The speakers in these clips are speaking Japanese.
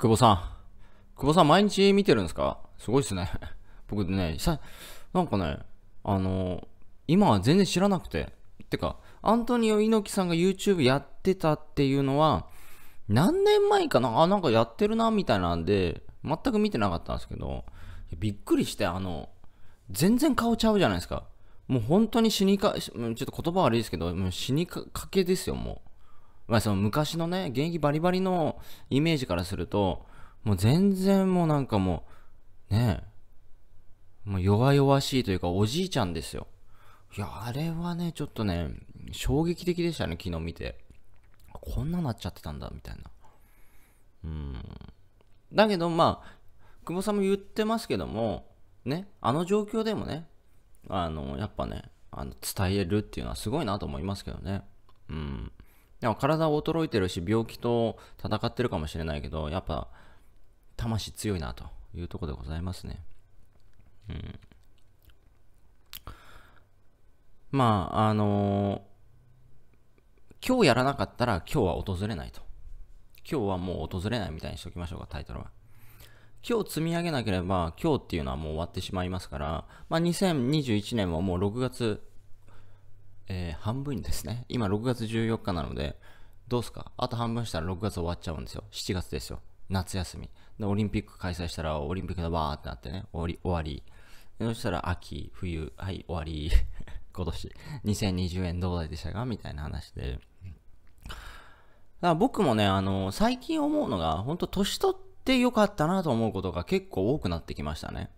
久保さん。久保さん毎日見てるんですかすごいっすね。僕ね、さ、なんかね、あの今は全然知らなくて。てか、アントニオ猪木さんが YouTube やってたっていうのは、何年前かなあ、なんかやってるな、みたいなんで、全く見てなかったんですけど、びっくりして、あの、全然顔ちゃうじゃないですか。もう本当に死にか、ちょっと言葉悪いですけど、もう死にかけですよ、もう。まあその昔のね、現役バリバリのイメージからすると、もう全然もうなんかもう、ねえ、もう弱々しいというかおじいちゃんですよ。いや、あれはね、ちょっとね、衝撃的でしたね、昨日見て。こんななっちゃってたんだ、みたいな。うん。だけど、まあ、久保さんも言ってますけども、ね、あの状況でもね、あの、やっぱね、あの伝えるっていうのはすごいなと思いますけどね。うん。でも体は衰えてるし、病気と戦ってるかもしれないけど、やっぱ、魂強いなというところでございますね。うん。まあ、あのー、今日やらなかったら今日は訪れないと。今日はもう訪れないみたいにしておきましょうか、タイトルは。今日積み上げなければ、今日っていうのはもう終わってしまいますから、まあ、2021年はもう6月えー、半分ですね。今6月14日なので、どうすかあと半分したら6月終わっちゃうんですよ。7月ですよ。夏休み。で、オリンピック開催したら、オリンピックでバーってなってね、終わり、終わり。そしたら、秋、冬、はい、終わり。今年、2020円どうだいでしたかみたいな話で。だから僕もね、あの、最近思うのが、本当年取ってよかったなと思うことが結構多くなってきましたね。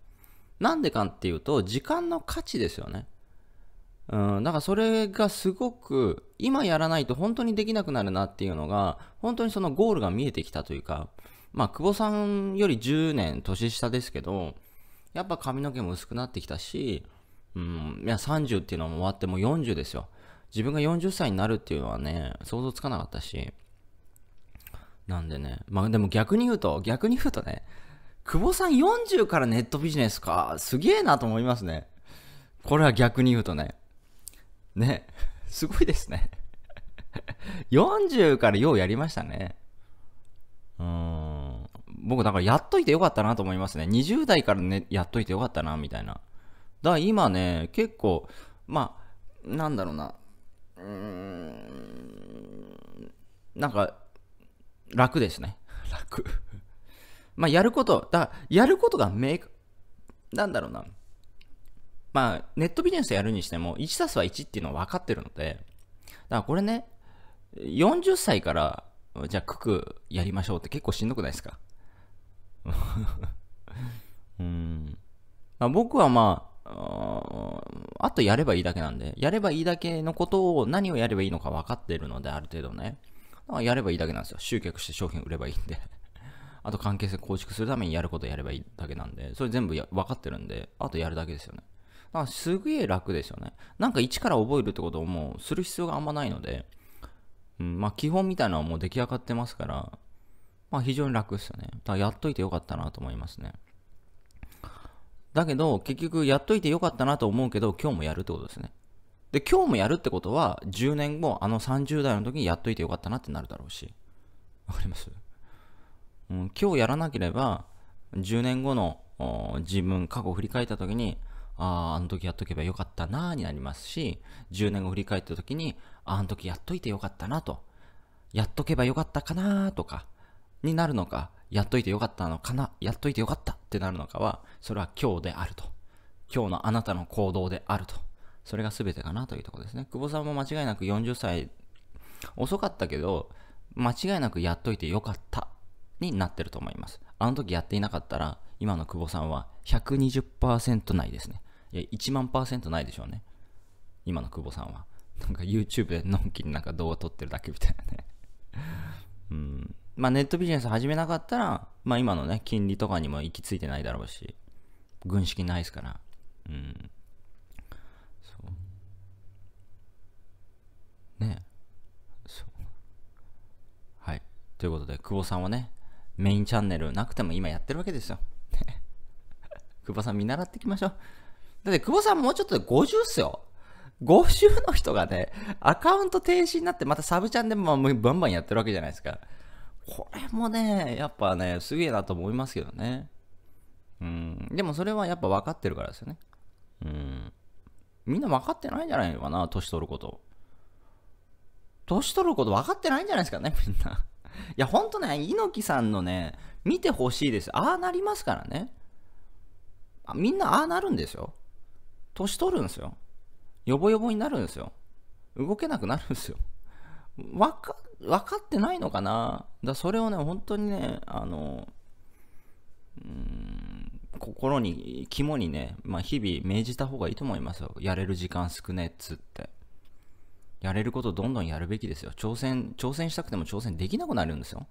なんでかっていうと、時間の価値ですよね。うん、だからそれがすごく今やらないと本当にできなくなるなっていうのが本当にそのゴールが見えてきたというかまあ久保さんより10年年下ですけどやっぱ髪の毛も薄くなってきたし、うん、いや30っていうのも終わってもう40ですよ自分が40歳になるっていうのはね想像つかなかったしなんでねまあでも逆に言うと逆に言うとね久保さん40からネットビジネスかすげえなと思いますねこれは逆に言うとねね、すごいですね。40からようやりましたね。うん。僕、だからやっといてよかったなと思いますね。20代からね、やっといてよかったな、みたいな。だから今ね、結構、まあ、なんだろうな。うーん。なんか、楽ですね。楽まあ、やること、だからやることが明なんだろうな。まあ、ネットビジネスやるにしても、1たすは1っていうのは分かってるので、だからこれね、40歳から、じゃあ、ククやりましょうって結構しんどくないですか うん。まあ、僕はまあ、あとやればいいだけなんで、やればいいだけのことを何をやればいいのか分かってるので、ある程度ね。やればいいだけなんですよ。集客して商品売ればいいんで あと関係性構築するためにやることやればいいだけなんで、それ全部分かってるんで、あとやるだけですよね。だからすげえ楽ですよね。なんか一から覚えるってことをもうする必要があんまないので、うん、まあ基本みたいなのはもう出来上がってますから、まあ非常に楽ですよね。だからやっといてよかったなと思いますね。だけど結局やっといてよかったなと思うけど今日もやるってことですね。で、今日もやるってことは10年後あの30代の時にやっといてよかったなってなるだろうし。わかります、うん、今日やらなければ10年後の自分過去を振り返った時にああの時やっとけばよかったなーになりますし、10年後振り返った時に、ああの時やっといてよかったなと、やっとけばよかったかなーとか、になるのか、やっといてよかったのかな、やっといてよかったってなるのかは、それは今日であると。今日のあなたの行動であると。それが全てかなというところですね。久保さんも間違いなく40歳、遅かったけど、間違いなくやっといてよかったになってると思います。あの時やっていなかったら、今の久保さんは120%ないですね。いや、1万パーセントないでしょうね。今の久保さんは。なんか YouTube でのんきになんか動画撮ってるだけみたいなね。うん。まあネットビジネス始めなかったら、まあ今のね、金利とかにも行き着いてないだろうし、軍資金ないですから。うん。そう。ねそう。はい。ということで、久保さんはね、メインチャンネルなくても今やってるわけですよ。久保さん見習っていきましょう。だって久保さんもうちょっとで50っすよ。50の人がね、アカウント停止になって、またサブチャンでもバンバンやってるわけじゃないですか。これもね、やっぱね、すげえなと思いますけどね。うん。でもそれはやっぱ分かってるからですよね。うん。みんな分かってないんじゃないのかな、年取ること。年取ること分かってないんじゃないですかね、みんな。いや、ほんとね、猪木さんのね、見てほしいです。ああなりますからね。あみんなああなるんですよ。年取るんですよ。よぼよぼになるんですよ。動けなくなるんですよ。わか、分かってないのかなだそれをね、本当にね、あの、うん、心に、肝にね、まあ、日々命じた方がいいと思いますよ。やれる時間少ねっつって。やれることどんどんやるべきですよ。挑戦、挑戦したくても挑戦できなくなるんですよ。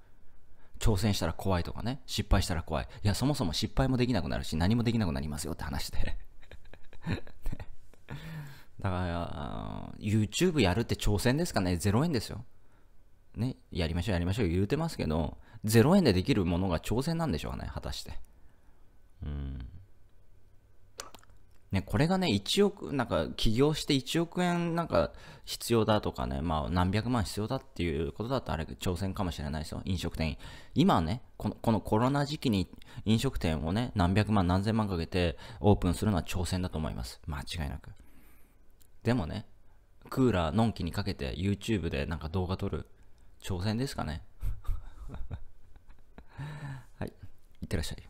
挑戦したら怖いとかね、失敗したら怖い。いや、そもそも失敗もできなくなるし、何もできなくなりますよって話でだから、YouTube やるって挑戦ですかね ?0 円ですよ。ね、やりましょうやりましょう言うてますけど、0円でできるものが挑戦なんでしょうね、果たして。うん。ね、これがね、1億、なんか起業して1億円なんか必要だとかね、まあ何百万必要だっていうことだとあれ挑戦かもしれないですよ、飲食店員。今ね、このこのコロナ時期に飲食店をね、何百万何千万かけてオープンするのは挑戦だと思います。間違いなく。でもね、クーラーのんきにかけて YouTube でなんか動画撮る挑戦ですかね。はい、いってらっしゃい。